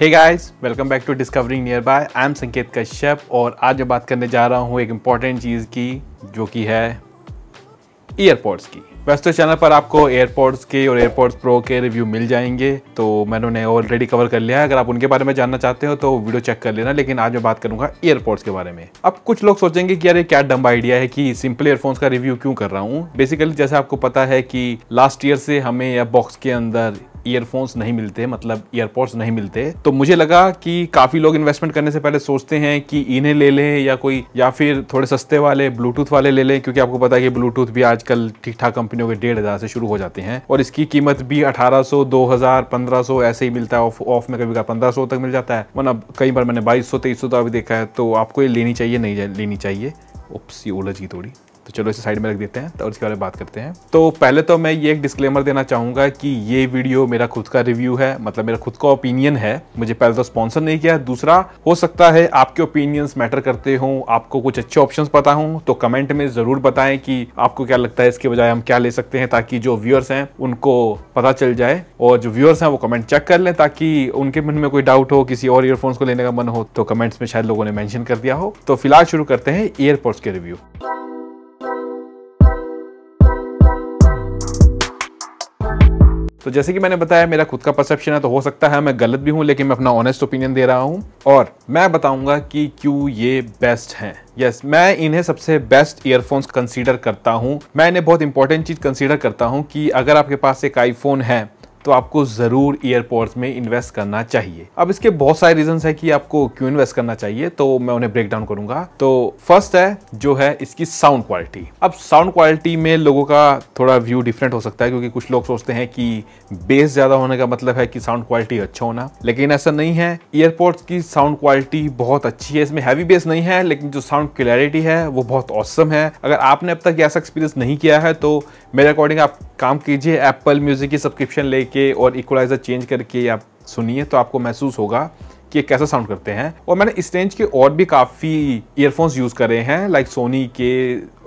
hey guys welcome back to discovering nearby I am Sanket Kashyap और आज मैं बात करने जा रहा हूँ एक इम्पॉर्टेंट चीज़ की जो कि है ईयरपोर्ट्स की वैसे तो चैनल पर आपको एयरपोर्ट्स के और एयरपोर्ट्स प्रो के रिव्यू मिल जाएंगे तो मैंने उन्हें ऑलरेडी कवर कर लिया है अगर आप उनके बारे में जानना चाहते हो तो वीडियो चेक कर लेना लेकिन आज मैं बात करूंगा एयरपोर्ट्स के बारे में अब कुछ लोग सोचेंगे कि यार ये क्या डम्ब आइडिया है कि सिंपल एयरफोन्स का रिव्यू क्यों कर रहा हूँ बेसिकली जैसे आपको पता है कि लास्ट ईयर से हमें बॉक्स के अंदर ईयरफोन्स नहीं मिलते मतलब ईयरपोड्स नहीं मिलते तो मुझे लगा कि काफ़ी लोग इन्वेस्टमेंट करने से पहले सोचते हैं कि इन्हें ले लें या कोई या फिर थोड़े सस्ते वाले ब्लूटूथ वाले ले लें क्योंकि आपको पता है कि ब्लूटूथ भी आजकल ठीक ठाक कंपनियों के डेढ़ हज़ार से शुरू हो जाते हैं और इसकी कीमत भी अठारह सौ दो हज़ार पंद्रह सौ ऐसे ही मिलता है ऑफ ऑफ में कभी कभी पंद्रह सौ तक मिल जाता है अब कई बार मैंने बाईस सौ तेईस सौ तक तो अभी देखा है तो आपको ये लेनी चाहिए नहीं लेनी चाहिए उपसी ये थोड़ी तो चलो इसे साइड में रख देते हैं तो और इसके बारे में बात करते हैं तो पहले तो मैं ये एक डिस्क्लेमर देना चाहूँगा कि ये वीडियो मेरा खुद का रिव्यू है मतलब मेरा खुद का ओपिनियन है मुझे पहले तो स्पॉन्सर नहीं किया दूसरा हो सकता है आपके ओपिनियंस मैटर करते हों आपको कुछ अच्छे ऑप्शन पता हूँ तो कमेंट में ज़रूर बताएं कि आपको क्या लगता है इसके बजाय हम क्या ले सकते हैं ताकि जो व्यूअर्स हैं उनको पता चल जाए और जो व्यूअर्स हैं वो कमेंट चेक कर लें ताकि उनके मन में कोई डाउट हो किसी और ईयरफोन्स को लेने का मन हो तो कमेंट्स में शायद लोगों ने मैंशन कर दिया हो तो फिलहाल शुरू करते हैं एयरपोर्ट्स के रिव्यू तो जैसे कि मैंने बताया मेरा खुद का परसेप्शन है तो हो सकता है मैं गलत भी हूँ लेकिन मैं अपना ऑनेस्ट ओपिनियन दे रहा हूँ और मैं बताऊँगा कि क्यों ये बेस्ट हैं यस yes, मैं इन्हें सबसे बेस्ट ईयरफोन्स कंसीडर करता हूँ मैं इन्हें बहुत इंपॉर्टेंट चीज़ कंसीडर करता हूँ कि अगर आपके पास एक आईफोन है तो आपको ज़रूर ईयरपोर्ट्स में इन्वेस्ट करना चाहिए अब इसके बहुत सारे रीजन है कि आपको क्यों इन्वेस्ट करना चाहिए तो मैं उन्हें ब्रेक डाउन करूंगा तो फर्स्ट है जो है इसकी साउंड क्वालिटी अब साउंड क्वालिटी में लोगों का थोड़ा व्यू डिफरेंट हो सकता है क्योंकि कुछ लोग सोचते हैं कि बेस ज़्यादा होने का मतलब है कि साउंड क्वालिटी अच्छा होना लेकिन ऐसा नहीं है ईयरपोर्ट्स की साउंड क्वालिटी बहुत अच्छी है इसमें हैवी बेस नहीं है लेकिन जो साउंड क्लैरिटी है वो बहुत औसम है अगर आपने अब तक ऐसा एक्सपीरियंस नहीं किया है तो मेरे अकॉर्डिंग आप काम कीजिए एप्पल म्यूजिक की सब्सक्रिप्शन लेके करके और इक्वलाइज़र चेंज करके आप सुनिए तो आपको महसूस होगा कि ये कैसा साउंड करते हैं और मैंने इस रेंज के और भी काफ़ी ईयरफोन्स यूज़ करे हैं लाइक सोनी के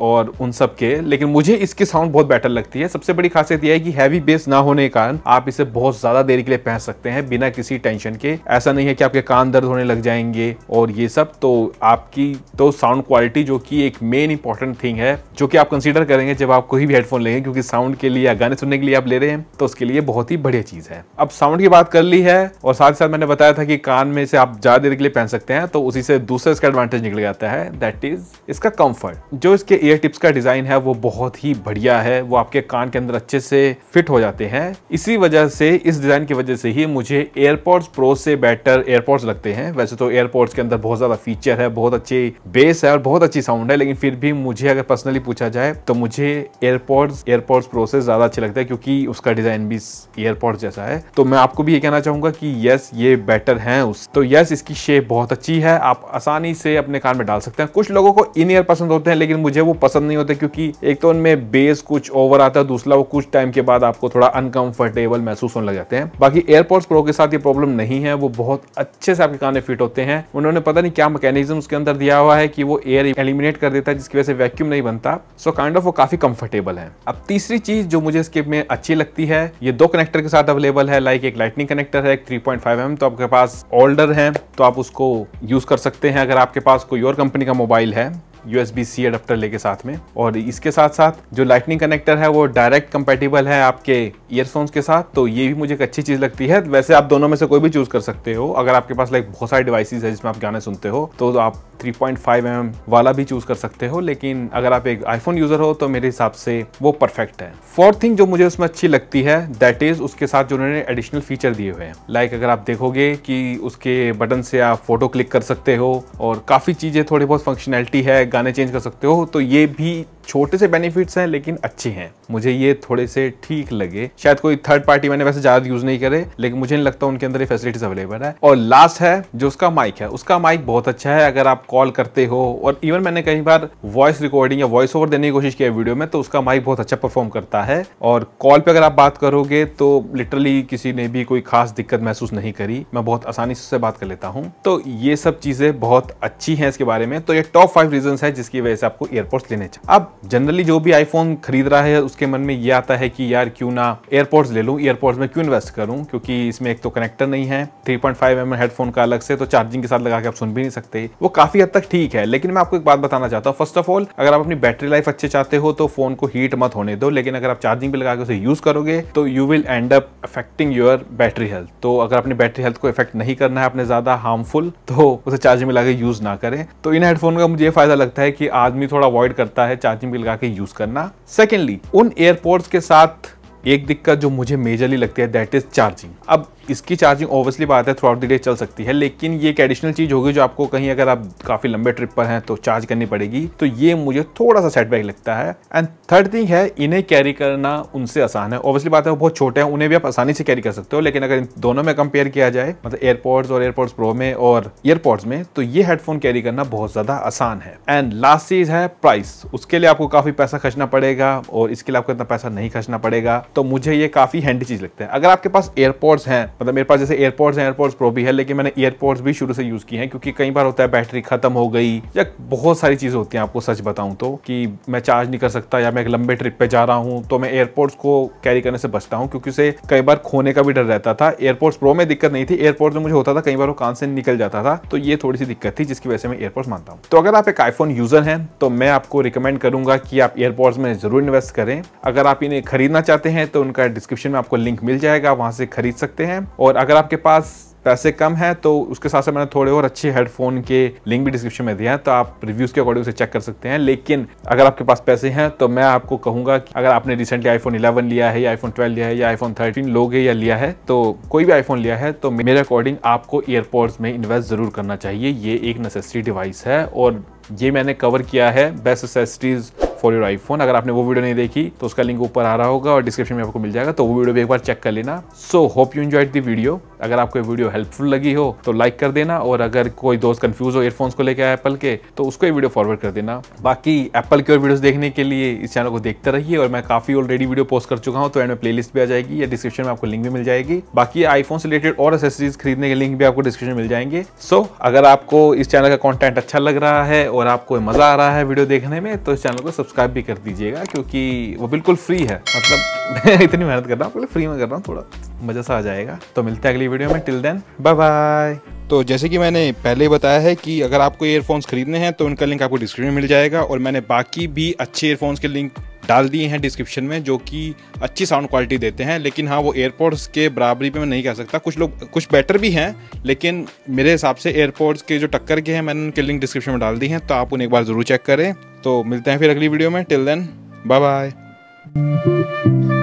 और उन सब के लेकिन मुझे इसकी साउंड बहुत बेटर लगती है सबसे बड़ी खासियत यह है कि हैवी बेस ना होने के कारण आप इसे बहुत ज़्यादा देर के लिए पहन सकते हैं बिना किसी टेंशन के ऐसा नहीं है कि आपके कान दर्द होने लग जाएंगे और ये सब तो आपकी तो साउंड क्वालिटी जो कि एक मेन इंपॉर्टेंट थिंग है जो कि आप कंसिडर करेंगे जब आप कोई भी हेडफोन लेंगे क्योंकि साउंड के लिए या गाने सुनने के लिए आप ले रहे हैं तो उसके लिए बहुत ही बढ़िया चीज़ है अब साउंड की बात कर ली है और साथ ही साथ मैंने बताया था कि कान में में इसे आप ज़्यादा देर के लिए पहन सकते हैं तो उसी से दूसरा इसका एडवांटेज निकल जाता है दैट इज़ इसका कम्फर्ट जो इसके एयर टिप्स का डिज़ाइन है वो बहुत ही बढ़िया है वो आपके कान के अंदर अच्छे से फिट हो जाते हैं इसी वजह से इस डिज़ाइन की वजह से ही मुझे एयरपोर्ट्स प्रो से बेटर एयरपोर्ट्स लगते हैं वैसे तो एयरपोर्ट्स के अंदर बहुत ज़्यादा फीचर है बहुत अच्छी बेस है और बहुत अच्छी साउंड है लेकिन फिर भी मुझे अगर पर्सनली पूछा जाए तो मुझे एयरपोर्ट्स एयरपोर्ट्स प्रो से ज़्यादा अच्छे लगते हैं क्योंकि उसका डिज़ाइन भी एयरपोर्ट जैसा है तो मैं आपको भी ये कहना चाहूँगा कि यस ये बेटर हैं उस ब्लूज तो यस इसकी शेप बहुत अच्छी है आप आसानी से अपने कान में डाल सकते हैं कुछ लोगों को इन ईयर पसंद होते हैं लेकिन मुझे वो पसंद नहीं होते क्योंकि एक तो उनमें बेस कुछ ओवर आता है दूसरा वो कुछ टाइम के बाद आपको थोड़ा अनकंफर्टेबल महसूस होने लग जाते हैं बाकी एयरपोर्ट्स प्रो के साथ ये प्रॉब्लम नहीं है वो बहुत अच्छे से आपके कान में फिट होते हैं उन्होंने पता नहीं क्या मैकेनिज्म उसके अंदर दिया हुआ है कि वो एयर एलिमिनेट कर देता है जिसकी वजह से वैक्यूम नहीं बनता सो काइंड ऑफ वो काफी कंफर्टेबल है अब तीसरी चीज जो मुझे इसके में अच्छी लगती है ये दो कनेक्टर के साथ अवेलेबल है लाइक एक लाइटनिंग कनेक्टर है एक थ्री पॉइंट mm, तो आपके पास और होल्डर हैं तो आप उसको यूज़ कर सकते हैं अगर आपके पास कोई और कंपनी का मोबाइल है U S B C adapter लेके साथ में और इसके साथ साथ जो लाइटनिंग कनेक्टर है वो डायरेक्ट कंपेटेबल है आपके ईयरफोन्स के साथ तो ये भी मुझे एक अच्छी चीज़ लगती है वैसे आप दोनों में से कोई भी चूज़ कर सकते हो अगर आपके पास लाइक बहुत सारे डिवाइसेज है जिसमें आप गाने सुनते हो तो आप 3.5 mm वाला भी चूज़ कर सकते हो लेकिन अगर आप एक आईफोन यूज़र हो तो मेरे हिसाब से वो परफेक्ट है फोर्थ थिंग जो मुझे उसमें अच्छी लगती है दैट इज़ उसके साथ जो उन्होंने एडिशनल फीचर दिए हुए हैं लाइक अगर आप देखोगे कि उसके बटन से आप फोटो क्लिक कर सकते हो और काफ़ी चीज़ें थोड़ी बहुत फंक्शनैलिटी है गाने चेंज कर सकते हो तो ये भी छोटे से बेनिफिट्स हैं लेकिन अच्छे हैं मुझे ये थोड़े से ठीक लगे शायद कोई थर्ड पार्टी मैंने वैसे ज़्यादा यूज़ नहीं करे लेकिन मुझे नहीं लगता उनके अंदर ये फैसिलिटीज़ अवेलेबल है और लास्ट है जो उसका माइक है उसका माइक बहुत अच्छा है अगर आप कॉल करते हो और इवन मैंने कई बार वॉइस रिकॉर्डिंग या वॉइस ओवर देने की कोशिश किया वीडियो में तो उसका माइक बहुत अच्छा परफॉर्म करता है और कॉल पर अगर आप बात करोगे तो लिटरली किसी ने भी कोई खास दिक्कत महसूस नहीं करी मैं बहुत आसानी से उससे बात कर लेता हूँ तो ये सब चीज़ें बहुत अच्छी हैं इसके बारे में तो ये टॉप फाइव रीजन है जिसकी वजह से आपको एयरपोर्ट लेने अब जनरली जो भी आईफोन खरीद रहा है उसके मन में ये आता है कि यार क्यों ना एयरपोर्ट्स ले लूँ एयरपोर्ट्स में क्यों इन्वेस्ट करूँ क्योंकि इसमें एक तो कनेक्टर नहीं है 3.5 पॉइंट mm हेडफोन का अलग से तो चार्जिंग के साथ लगा के आप सुन भी नहीं सकते वो काफी हद तक ठीक है लेकिन मैं आपको एक बात बताना चाहता हूँ फर्स्ट ऑफ ऑल अगर आप अपनी बैटरी लाइफ अच्छे चाहते हो तो फोन को हीट मत होने दो लेकिन अगर आप चार्जिंग भी लगा के उसे यूज करोगे तो you will end up affecting your battery health तो अगर अपनी बैटरी हेल्थ को इफेक्ट नहीं करना है अपने ज्यादा हार्मफुल तो उसे चार्जिंग में लगा यूज ना करें तो इन हेडफोन का मुझे फायदा लगता है कि आदमी थोड़ा अवॉइड करता है चार्जिंग पार्किंग भी लगा के यूज करना सेकेंडली उन एयरपोर्ट्स के साथ एक दिक्कत जो मुझे मेजरली लगती है दैट इज चार्जिंग अब इसकी चार्जिंग ओबियसली बात है थ्रू आउट द डे चल सकती है लेकिन ये एक एडिशनल चीज़ होगी जो आपको कहीं अगर आप काफ़ी लंबे ट्रिप पर हैं तो चार्ज करनी पड़ेगी तो ये मुझे थोड़ा सा सेटबैक लगता है एंड थर्ड थिंग है इन्हें कैरी करना उनसे आसान है ओबियसली बात है वो बहुत छोटे हैं उन्हें भी आप आसानी से कैरी कर सकते हो लेकिन अगर इन दोनों में कंपेयर किया जाए मतलब एयरपोर्ट्स और एयरपोर्ट्स प्रो में और ईयरपोर्ट्स में तो ये हेडफोन कैरी करना बहुत ज़्यादा आसान है एंड लास्ट चीज़ है प्राइस उसके लिए आपको काफ़ी पैसा खर्चना पड़ेगा और इसके लिए आपको इतना पैसा नहीं खर्चना पड़ेगा तो मुझे ये काफ़ी हैंडी चीज़ लगता है अगर आपके पास एयरपोर्ट्स हैं मतलब मेरे पास जैसे एयरपोर्ट्स हैं एयरपोर्ट्स प्रो भी है लेकिन मैंने एयरपोर्ट्स भी शुरू से यूज़ की हैं क्योंकि कई बार होता है बैटरी खत्म हो गई या बहुत सारी चीज़ें होती हैं आपको सच बताऊँ तो कि मैं चार्ज नहीं कर सकता या मैं एक लंबे ट्रिप पर जा रहा हूँ तो मैं एयरपोर्ट्स को कैरी करने से बचता हूँ क्योंकि उसे कई बार खोने का भी डर रहता था एयरपोर्ट्स प्रो में दिक्कत नहीं थी एयरपोर्ट्स में मुझे होता था कई बार वो कान से निकल जाता था तो ये थोड़ी सी दिक्कत थी जिसकी वजह से मैं एयरपोर्ट्स मानता हूँ तो अगर आप एक आईफोन यूज़र हैं तो मैं आपको रिकमेंड करूंगा कि आप एयरपोर्ट्स में ज़रूर इन्वेस्ट करें अगर आप इन्हें खरीदना चाहते हैं तो उनका डिस्क्रिप्शन में आपको लिंक मिल जाएगा वहाँ से खरीद सकते हैं और अगर आपके पास पैसे कम है तो उसके साथ साथ मैंने थोड़े और अच्छे हेडफोन के लिंक भी डिस्क्रिप्शन में दिया है तो आप रिव्यूज़ के अकॉर्डिंग उसे चेक कर सकते हैं लेकिन अगर आपके पास पैसे हैं तो मैं आपको कहूंगा कि अगर आपने रिसेंटली आईफोन 11 लिया है या आईफोन 12 लिया है या आईफोन 13 लोगे या लिया है तो कोई भी आईफोन लिया है तो मेरे अकॉर्डिंग आपको ईयरपोड्स में इन्वेस्ट ज़रूर करना चाहिए ये एक नेसेसरी डिवाइस है और ये मैंने कवर किया है best accessories for your iPhone अगर आपने वो वीडियो नहीं देखी तो उसका लिंक ऊपर आ रहा होगा और डिस्क्रिप्शन में आपको मिल जाएगा तो वो वीडियो भी एक बार चेक कर लेना so hope you enjoyed the video अगर आपको ये वीडियो हेल्पफुल लगी हो तो लाइक कर देना और अगर कोई दोस्त कंफ्यूज हो एयरफोन्स को लेकर एप्पल के तो उसको ये वीडियो फॉरवर्ड कर देना बाकी एप्पल की और वीडियोस देखने के लिए इस चैनल को देखते रहिए और मैं काफ़ी ऑलरेडी वीडियो पोस्ट कर चुका हूँ तो एंड में लिस्ट भी आ जाएगी या डिस्क्रिप्शन में आपको लिंक भी मिल जाएगी बाकी आईफोन से रिलेटेड और एसेसरीज खरीदने के लिंक भी आपको डिस्क्रिप्शन मिल जाएंगे सो अगर आपको इस चैनल का कॉन्टेंट अच्छा लग रहा है और आपको मज़ा आ रहा है वीडियो देखने में तो इस चैनल को सब्सक्राइब भी कर दीजिएगा क्योंकि वो बिल्कुल फ्री है मतलब मैं इतनी मेहनत कर रहा हूँ फ्री में कर रहा हूँ थोड़ा मज़ा सा आ जाएगा तो मिलते हैं अगली वीडियो में टिल देन बाय बाय तो जैसे कि मैंने पहले बताया है कि अगर आपको ईयरफोन्स खरीदने हैं तो उनका लिंक आपको डिस्क्रिप्शन में मिल जाएगा और मैंने बाकी भी अच्छे ईयरफोन्स के लिंक डाल दिए हैं डिस्क्रिप्शन में जो कि अच्छी साउंड क्वालिटी देते हैं लेकिन हाँ वो एयरपोर्ट्स के बराबरी पे मैं नहीं कह सकता कुछ लोग कुछ बेटर भी हैं लेकिन मेरे हिसाब से एयरपोर्ट्स के जो टक्कर के हैं मैंने उनके लिंक डिस्क्रिप्शन में डाल दी हैं तो आप उन्हें एक बार ज़रूर चेक करें तो मिलते हैं फिर अगली वीडियो में टिल देन बाय बाय